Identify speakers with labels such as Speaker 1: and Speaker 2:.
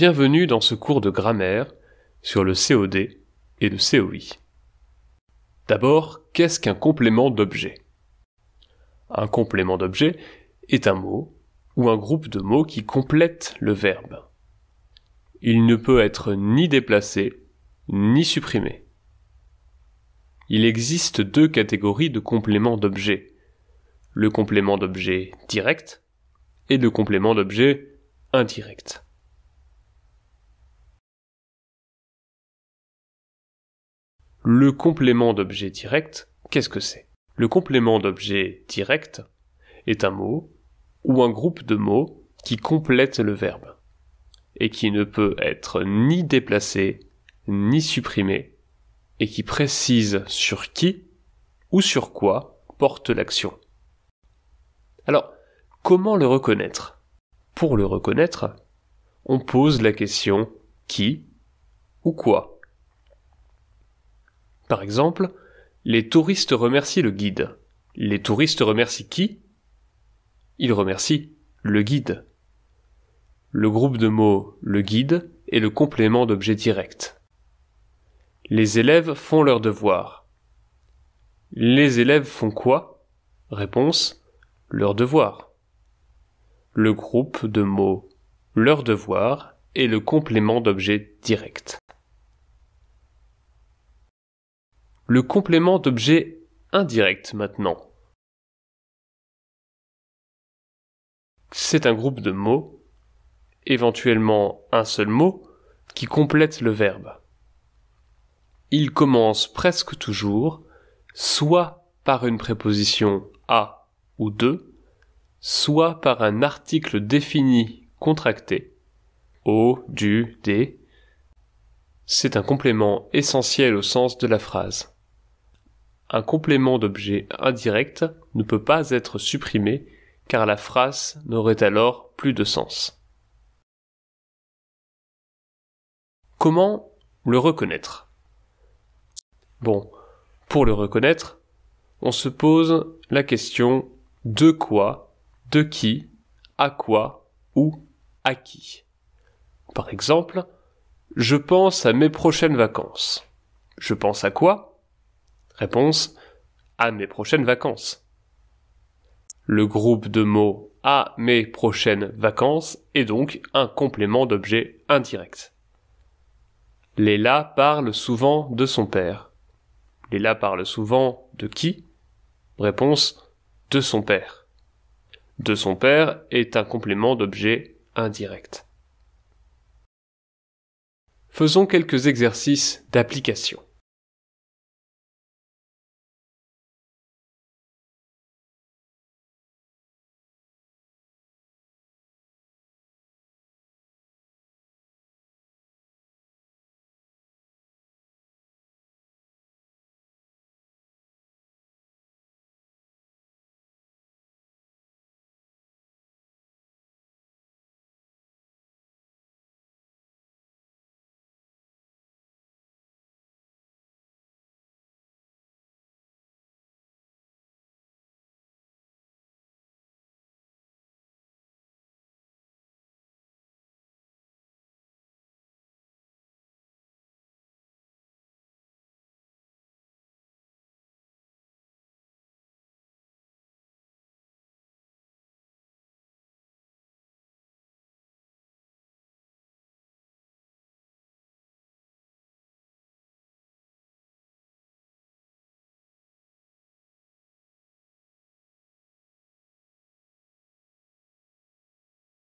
Speaker 1: Bienvenue dans ce cours de grammaire sur le COD et le COI. D'abord, qu'est-ce qu'un complément d'objet Un complément d'objet est un mot ou un groupe de mots qui complète le verbe. Il ne peut être ni déplacé ni supprimé. Il existe deux catégories de compléments d'objet. Le complément d'objet direct et le complément d'objet indirect. Le complément d'objet direct, qu'est-ce que c'est Le complément d'objet direct est un mot ou un groupe de mots qui complète le verbe et qui ne peut être ni déplacé ni supprimé et qui précise sur qui ou sur quoi porte l'action. Alors, comment le reconnaître Pour le reconnaître, on pose la question qui ou quoi par exemple, les touristes remercient le guide. Les touristes remercient qui Ils remercient le guide. Le groupe de mots le guide est le complément d'objet direct. Les élèves font leur devoir. Les élèves font quoi Réponse leur devoir. Le groupe de mots leur devoir est le complément d'objet direct. le complément d'objet indirect maintenant. C'est un groupe de mots, éventuellement un seul mot, qui complète le verbe. Il commence presque toujours soit par une préposition à ou de, soit par un article défini contracté, au, du, des. C'est un complément essentiel au sens de la phrase un complément d'objet indirect ne peut pas être supprimé car la phrase n'aurait alors plus de sens. Comment le reconnaître Bon, pour le reconnaître, on se pose la question de quoi, de qui, à quoi ou à qui. Par exemple, je pense à mes prochaines vacances. Je pense à quoi Réponse à mes prochaines vacances. Le groupe de mots à mes prochaines vacances est donc un complément d'objet indirect. Léla parle souvent de son père. Léla parle souvent de qui Réponse de son père. De son père est un complément d'objet indirect. Faisons quelques exercices d'application.